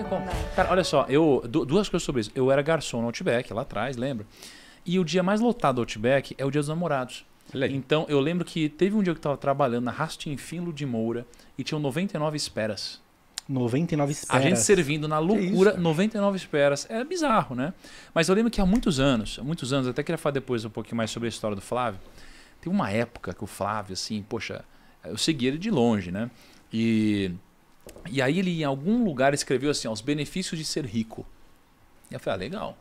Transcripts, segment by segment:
tem como. Não. É. Cara, olha só, eu duas coisas sobre isso. Eu era garçom no Outback, lá atrás, lembra? E o dia mais lotado do Outback é o dia dos namorados. Então, eu lembro que teve um dia que eu tava trabalhando na Rastinfilo de Moura e tinham 99 esperas. 99 esperas. A gente servindo na loucura, 99 esperas. É bizarro, né? Mas eu lembro que há muitos anos, há muitos anos, até queria falar depois um pouquinho mais sobre a história do Flávio. Tem uma época que o Flávio, assim, poxa, eu segui ele de longe, né? E e aí ele em algum lugar escreveu assim, ó, os benefícios de ser rico. E eu falei, ah, legal.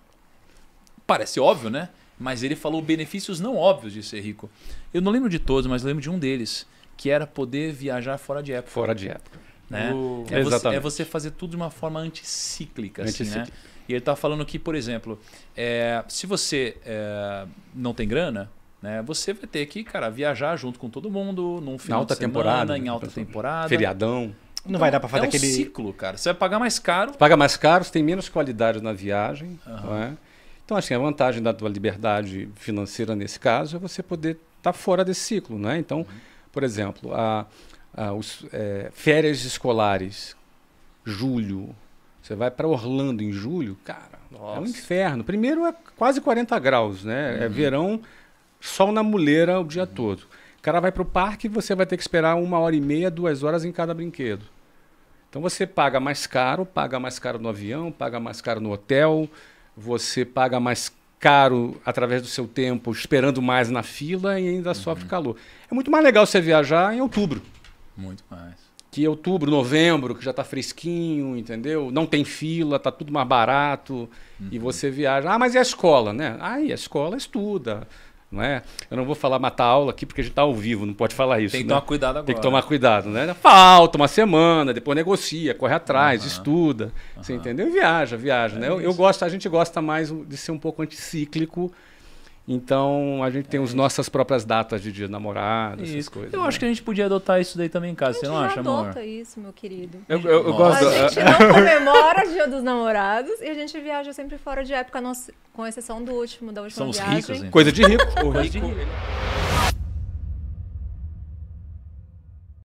Parece óbvio, né? Mas ele falou benefícios não óbvios de ser rico. Eu não lembro de todos, mas lembro de um deles, que era poder viajar fora de época. Fora de época. Né? Uh, é, você, é, você, fazer tudo de uma forma anticíclica. anticíclica. Assim, né? E ele está falando que, por exemplo, é, se você é, não tem grana, né, você vai ter que cara, viajar junto com todo mundo num final alta de semana, temporada, em alta temporada. Né, Feriadão. Não então, vai é dar para fazer é um aquele. ciclo, cara. Você vai pagar mais caro. paga mais caro, você tem menos qualidade na viagem. Uhum. É? Então, assim, a vantagem da tua liberdade financeira nesse caso é você poder estar tá fora desse ciclo, né? Então, uhum. por exemplo, a, a os, é, férias escolares, julho. Você vai para Orlando em julho, cara, Nossa. é um inferno. Primeiro é quase 40 graus, né? É uhum. É verão, sol na muleira o dia uhum. todo. O cara vai para o parque e você vai ter que esperar uma hora e meia, duas horas em cada brinquedo. Então você paga mais caro, paga mais caro no avião, paga mais caro no hotel, você paga mais caro através do seu tempo, esperando mais na fila e ainda uhum. sofre calor. É muito mais legal você viajar em outubro. Muito mais. Que outubro, novembro, que já está fresquinho, entendeu? Não tem fila, está tudo mais barato uhum. e você viaja. Ah, mas e a escola, né? Ah, e a escola estuda não é? Eu não vou falar matar aula aqui porque a gente está ao vivo, não pode falar isso. Tem que né? tomar cuidado agora. Tem que tomar cuidado, né? Falta uma semana, depois negocia, corre atrás, uhum. estuda, uhum. você entendeu? E viaja, viaja, é né? Eu, é eu, gosto, a gente gosta mais de ser um pouco anticíclico, então a gente tem é. as nossas próprias datas de dia de namorado, isso. essas coisas. Eu né? acho que a gente podia adotar isso daí também em casa, você não acha, amor? adota isso, meu querido. Eu, eu, eu gosto. A gente ah, não comemora o dia dos namorados e a gente viaja sempre fora de época, com exceção do último, da última São viagem. Os ricos, então. Coisa de rico. o rico.